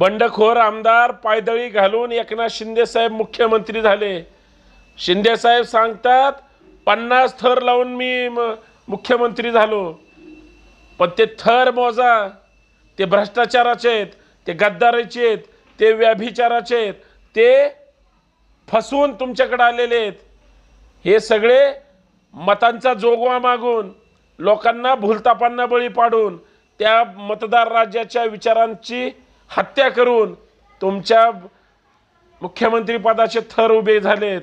बंडखोर आमदार पायदळी घालून एकनाथ शिंदेसाहेब मुख्यमंत्री झाले शिंदेसाहेब सांगतात पन्नास थर लावून मी मुख्यमंत्री झालो पण ते थर मोजा ते भ्रष्टाचाराचे आहेत ते गद्दाराचे आहेत ते व्याभिचाराचे आहेत ते फसवून तुमच्याकडे आलेले आहेत हे सगळे मतांचा जोगवा मागून लोकांना भूलतापांना बळी पाडून त्या मतदार राज्याच्या विचारांची हत्या करून तुमच्या मुख्यमंत्रीपदाचे थर उभे झालेत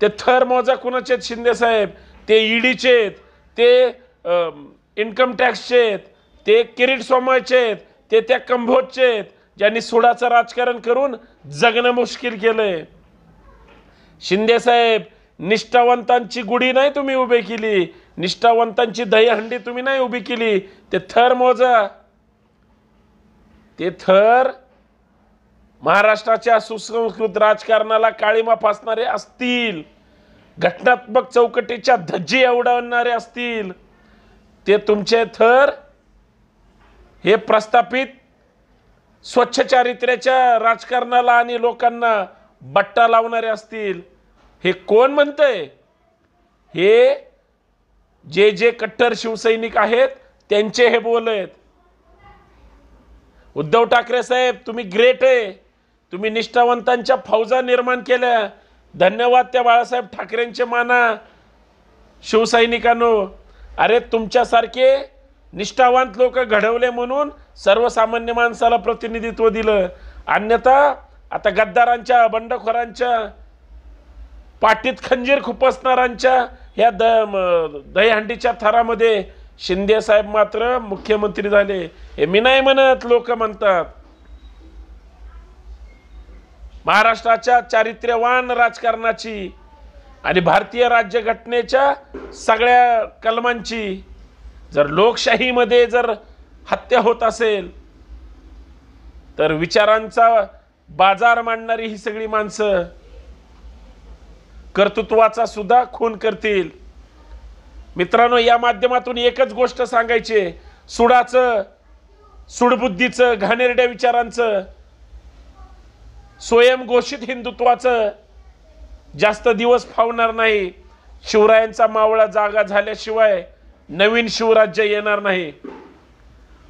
ते थर मोजा कुणाचे आहेत साहेब ते ईडीचे आहेत ते इन्कम टॅक्सचे आहेत ते किरीट सोमायचे आहेत ते त्या कंभोजचे आहेत ज्यांनी सुडाचं राजकारण करून जगणं मुश्किल केलंय शिंदेसाहेब निष्ठावंतांची गुढी नाही तुम्ही उभी केली निष्ठावंतांची दहीहंडी तुम्ही नाही उभी केली ते थर मोजा ते थर महाराष्ट्राच्या सुसंस्कृत राजकारणाला काळीमा फासणारे असतील घटनात्मक चौकटीच्या धज्जी उडवणारे असतील ते तुमचे थर हे प्रस्थापित स्वच्छ चारित्र्याच्या राजकारणाला आणि लोकांना बट्टा लावणारे असतील हे कोण म्हणतंय हे जे जे कट्टर शिवसैनिक आहेत त्यांचे हे बोल आहेत उद्धव ठाकरे साहेब तुम्ही ग्रेट आहे तुम्ही निष्ठावंतांच्या फौजा निर्माण केल्या धन्यवाद त्या बाळासाहेब ठाकरेंचे माना शिवसैनिकांनो अरे तुमच्यासारखे निष्ठावंत लोक घडवले म्हणून सर्वसामान्य माणसाला प्रतिनिधित्व दिलं अन्यथा आता गद्दारांच्या बंडखोरांच्या पाटीत खंजीर खुपसणाऱ्यांच्या ह्या द दहीहंडीच्या थरामध्ये शिंदे साहेब मात्र मुख्यमंत्री झाले हे मी नाही म्हणत लोक म्हणतात महाराष्ट्राच्या चारित्र्यवान राजकारणाची आणि भारतीय राज्यघटनेच्या सगळ्या कलमांची जर लोकशाहीमध्ये जर हत्या होत असेल तर विचारांचा बाजार मांडणारी ही सगळी माणसं कर्तृत्वाचा सुद्धा खून करतील मित्रांनो या माध्यमातून एकच गोष्ट सांगायची सुडाचं सुडबुद्धीचं घाणेरड्या विचारांचं स्वयंघोषित हिंदुत्वाचं जास्त दिवस फावणार नाही शिवरायांचा मावळा जागा झाल्याशिवाय नवीन शिवराज्य येणार नाही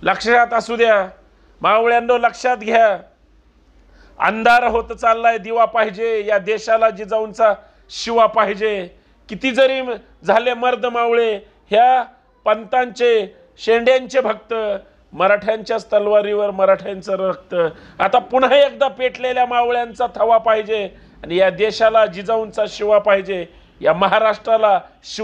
लक्षात असू द्या मावळ्यांनो लक्षात घ्या अंधार होत चाललाय दिवा पाहिजे या देशाला जिजाऊंचा शिवा पाहिजे किती जरी झाले मर्द मावळे ह्या पंतांचे शेंड्यांचे भक्त मराठ्यांच्याच तलवारीवर मराठ्यांचं रक्त आता पुन्हा एकदा पेटलेल्या मावळ्यांचा थवा पाहिजे आणि या देशाला जिजाऊंचा शिवा पाहिजे या महाराष्ट्राला